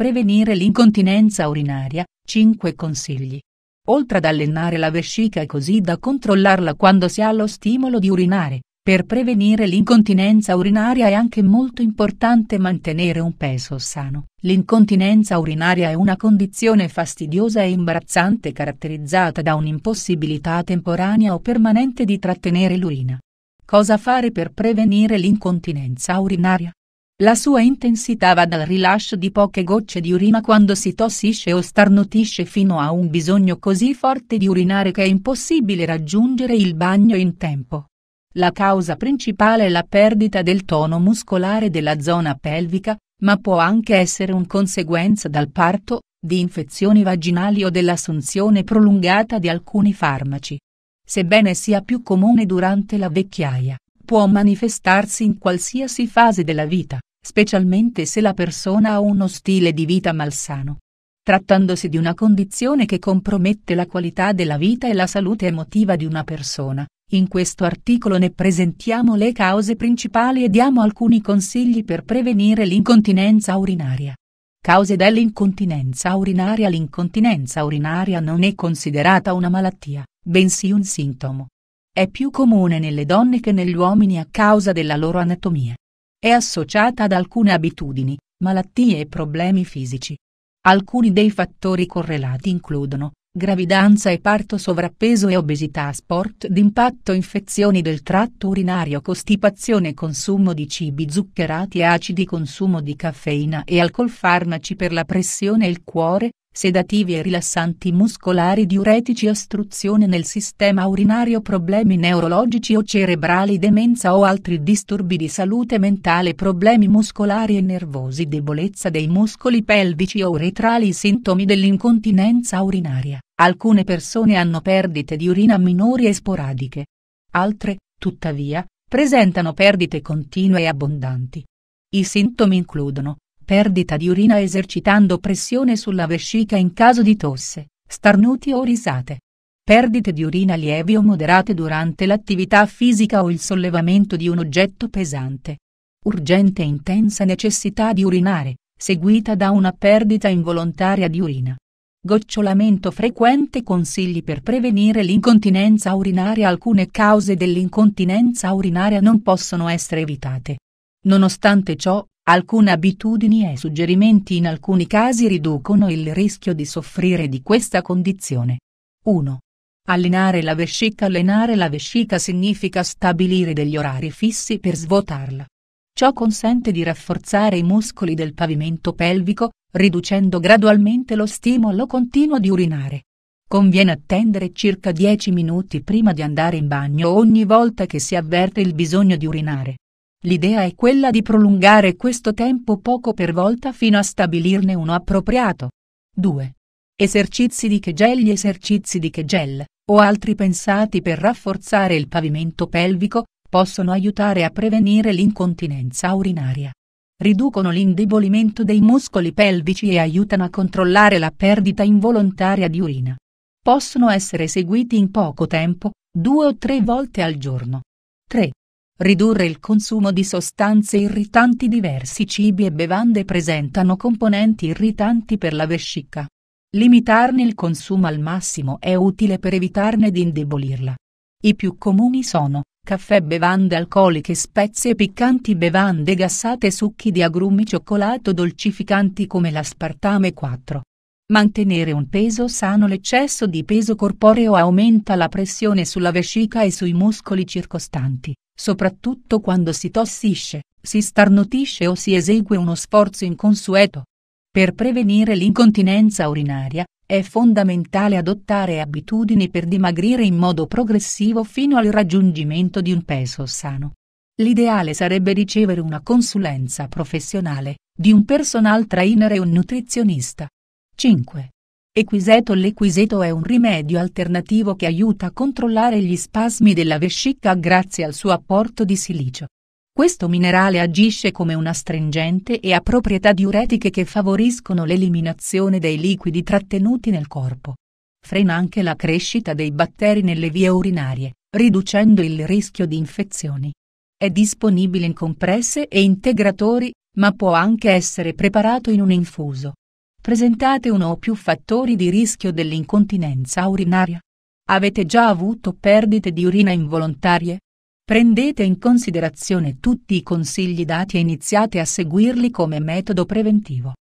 prevenire l'incontinenza urinaria, 5 consigli. Oltre ad allenare la vescica così da controllarla quando si ha lo stimolo di urinare, per prevenire l'incontinenza urinaria è anche molto importante mantenere un peso sano. L'incontinenza urinaria è una condizione fastidiosa e imbarazzante caratterizzata da un'impossibilità temporanea o permanente di trattenere l'urina. Cosa fare per prevenire l'incontinenza urinaria? La sua intensità va dal rilascio di poche gocce di urina quando si tossisce o starnutisce fino a un bisogno così forte di urinare che è impossibile raggiungere il bagno in tempo. La causa principale è la perdita del tono muscolare della zona pelvica, ma può anche essere un conseguenza dal parto, di infezioni vaginali o dell'assunzione prolungata di alcuni farmaci. Sebbene sia più comune durante la vecchiaia, può manifestarsi in qualsiasi fase della vita specialmente se la persona ha uno stile di vita malsano. Trattandosi di una condizione che compromette la qualità della vita e la salute emotiva di una persona, in questo articolo ne presentiamo le cause principali e diamo alcuni consigli per prevenire l'incontinenza urinaria. Cause dell'incontinenza urinaria L'incontinenza urinaria non è considerata una malattia, bensì un sintomo. È più comune nelle donne che negli uomini a causa della loro anatomia. È associata ad alcune abitudini, malattie e problemi fisici. Alcuni dei fattori correlati includono gravidanza e parto sovrappeso e obesità sport d'impatto infezioni del tratto urinario costipazione consumo di cibi zuccherati e acidi consumo di caffeina e alcol farmaci per la pressione e il cuore, sedativi e rilassanti muscolari diuretici ostruzione nel sistema urinario problemi neurologici o cerebrali demenza o altri disturbi di salute mentale problemi muscolari e nervosi debolezza dei muscoli pelvici o uretrali sintomi dell'incontinenza urinaria, alcune persone hanno perdite di urina minori e sporadiche. Altre, tuttavia, presentano perdite continue e abbondanti. I sintomi includono perdita di urina esercitando pressione sulla vescica in caso di tosse, starnuti o risate. Perdite di urina lievi o moderate durante l'attività fisica o il sollevamento di un oggetto pesante. Urgente e intensa necessità di urinare, seguita da una perdita involontaria di urina. Gocciolamento frequente Consigli per prevenire l'incontinenza urinaria Alcune cause dell'incontinenza urinaria non possono essere evitate. Nonostante ciò, Alcune abitudini e suggerimenti in alcuni casi riducono il rischio di soffrire di questa condizione. 1. Allenare la vescica Allenare la vescica significa stabilire degli orari fissi per svuotarla. Ciò consente di rafforzare i muscoli del pavimento pelvico, riducendo gradualmente lo stimolo continuo di urinare. Conviene attendere circa 10 minuti prima di andare in bagno ogni volta che si avverte il bisogno di urinare. L'idea è quella di prolungare questo tempo poco per volta fino a stabilirne uno appropriato. 2. Esercizi di Kegel Gli esercizi di Kegel, o altri pensati per rafforzare il pavimento pelvico, possono aiutare a prevenire l'incontinenza urinaria. Riducono l'indebolimento dei muscoli pelvici e aiutano a controllare la perdita involontaria di urina. Possono essere eseguiti in poco tempo, due o tre volte al giorno. 3 ridurre il consumo di sostanze irritanti diversi cibi e bevande presentano componenti irritanti per la vescica. Limitarne il consumo al massimo è utile per evitarne di indebolirla. I più comuni sono caffè, bevande alcoliche, spezie piccanti, bevande gassate, succhi di agrumi, cioccolato, dolcificanti come l'aspartame 4. Mantenere un peso sano L'eccesso di peso corporeo aumenta la pressione sulla vescica e sui muscoli circostanti, soprattutto quando si tossisce, si starnutisce o si esegue uno sforzo inconsueto. Per prevenire l'incontinenza urinaria, è fondamentale adottare abitudini per dimagrire in modo progressivo fino al raggiungimento di un peso sano. L'ideale sarebbe ricevere una consulenza professionale di un personal trainer e un nutrizionista. 5. Equiseto L'equiseto è un rimedio alternativo che aiuta a controllare gli spasmi della vescica grazie al suo apporto di silicio. Questo minerale agisce come un astringente e ha proprietà diuretiche che favoriscono l'eliminazione dei liquidi trattenuti nel corpo. Frena anche la crescita dei batteri nelle vie urinarie, riducendo il rischio di infezioni. È disponibile in compresse e integratori, ma può anche essere preparato in un infuso. Presentate uno o più fattori di rischio dell'incontinenza urinaria. Avete già avuto perdite di urina involontarie? Prendete in considerazione tutti i consigli dati e iniziate a seguirli come metodo preventivo.